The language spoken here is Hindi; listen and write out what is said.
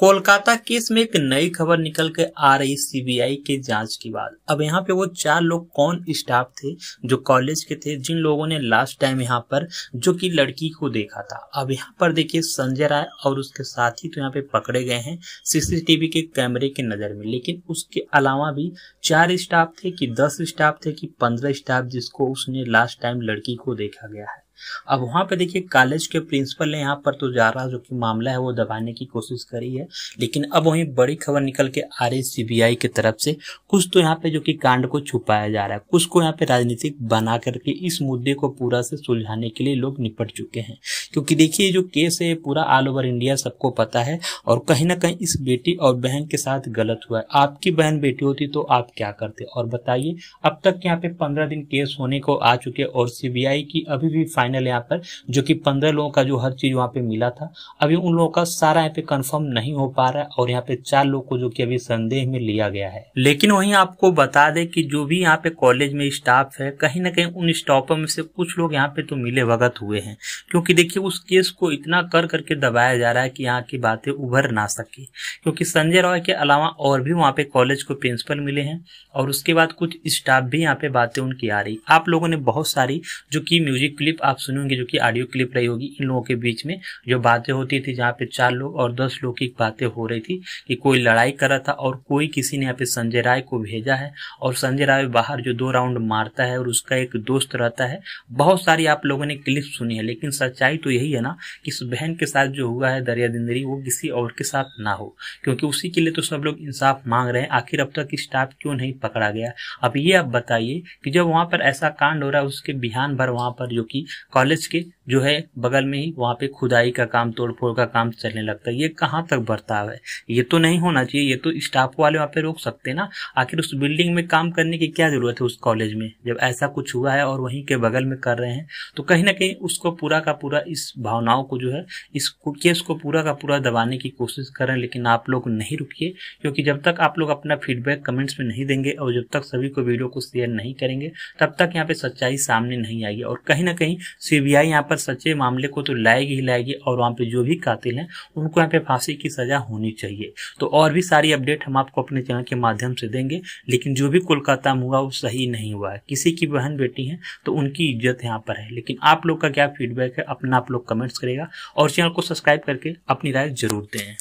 कोलकाता केस में एक नई खबर निकल के आ रही सीबीआई के जांच के बाद अब यहाँ पे वो चार लोग कौन स्टाफ थे जो कॉलेज के थे जिन लोगों ने लास्ट टाइम यहाँ पर जो कि लड़की को देखा था अब यहाँ पर देखिए संजय राय और उसके साथी तो यहाँ पे पकड़े गए हैं सीसीटीवी के कैमरे के नजर में लेकिन उसके अलावा भी चार स्टाफ थे कि दस स्टाफ थे कि पंद्रह स्टाफ जिसको उसने लास्ट टाइम लड़की को देखा गया है अब वहाँ पे देखिए कॉलेज के प्रिंसिपल ने यहाँ पर तो जा रहा जो कि मामला है वो दबाने की कोशिश करी है लेकिन अब वहीं बड़ी खबर निकल के आ रही सीबीआई की तरफ से कुछ तो यहाँ पे जो कि कांड को छुपाया जा रहा है कुछ को यहाँ पे राजनीतिक बना करके इस मुद्दे को पूरा से सुलझाने के लिए लोग निपट चुके हैं क्योंकि देखिए जो केस है पूरा ऑल ओवर इंडिया सबको पता है और कहीं ना कहीं इस बेटी और बहन के साथ गलत हुआ है आपकी बहन बेटी होती तो आप क्या करते और बताइए अब तक यहाँ पे पंद्रह दिन केस होने को आ चुके और सीबीआई की अभी भी फाइन फाइनल यहाँ पर जो कि पंद्रह लोगों का जो हर चीज़ वहाँ पे मिला था अभी उन लोगों का सारा यहाँ पे कंफर्म नहीं हो पा रहा है और यहाँ पे चार लोग को जो कि अभी संदेह में लिया गया है लेकिन वहीं आपको बता दे कि जो भी यहाँ पे कॉलेज में स्टाफ है कहीं ना कहीं उन स्टाफों में से कुछ लोग यहाँ पे तो मिले भगत हुए हैं क्योंकि देखिये उस केस को इतना कर करके दबाया जा रहा है की यहाँ की बातें उभर ना सके क्योंकि संजय रॉय के अलावा और भी वहाँ पे कॉलेज को प्रिंसिपल मिले हैं और उसके बाद कुछ स्टाफ भी यहाँ पे बातें उनकी आ रही आप लोगों ने बहुत सारी जो कि म्यूजिक क्लिप आप आप सुनेंगे जो कि ऑडियो क्लिप रही होगी इन लोगों के बीच में जो बातें होती थी जहाँ पे चार लोग और दस लोग की बातें हो रही थी कि कोई लड़ाई कर रहा था और कोई किसी ने यहाँ पे संजय राय को भेजा है और संजय राय बाहर जो दो राउंड मारता है और उसका एक दोस्त रहता है बहुत सारी आप लोगों ने क्लिप सुनी है लेकिन सच्चाई तो यही है ना कि इस बहन के साथ जो हुआ है दरिया दिंदरी वो किसी और के साथ ना हो क्योंकि उसी के लिए तो सब लोग इंसाफ मांग रहे हैं आखिर अब तक स्टाफ क्यों नहीं पकड़ा गया अब ये आप बताइए कि जब वहां पर ऐसा कांड हो रहा है उसके बिहान भर वहां पर जो कि कॉलेज के जो है बगल में ही वहाँ पे खुदाई का काम तोड़फोड़ का काम चलने लगता है ये कहाँ तक बर्ताव है ये तो नहीं होना चाहिए ये तो स्टाफ वाले वहाँ पे रोक सकते हैं ना आखिर उस बिल्डिंग में काम करने की क्या ज़रूरत है उस कॉलेज में जब ऐसा कुछ हुआ है और वहीं के बगल में कर रहे हैं तो कहीं ना कहीं उसको पूरा का पूरा इस भावनाओं को जो है इस केस को पूरा का पूरा दबाने की कोशिश करें लेकिन आप लोग नहीं रुकिए क्योंकि जब तक आप लोग अपना फीडबैक कमेंट्स में नहीं देंगे और जब तक सभी को वीडियो को शेयर नहीं करेंगे तब तक यहाँ पे सच्चाई सामने नहीं आएगी और कहीं ना कहीं सीबीआई यहाँ पर सच्चे मामले को तो लाएगी ही लाएगी और वहाँ पे जो भी कातिल हैं उनको यहाँ पे फांसी की सजा होनी चाहिए तो और भी सारी अपडेट हम आपको अपने चैनल के माध्यम से देंगे लेकिन जो भी कोलकाता में हुआ वो सही नहीं हुआ है किसी की बहन बेटी है तो उनकी इज्जत यहाँ पर है लेकिन आप लोग का क्या फीडबैक है अपना आप लोग कमेंट्स करेगा और चैनल को सब्सक्राइब करके अपनी राय जरूर दें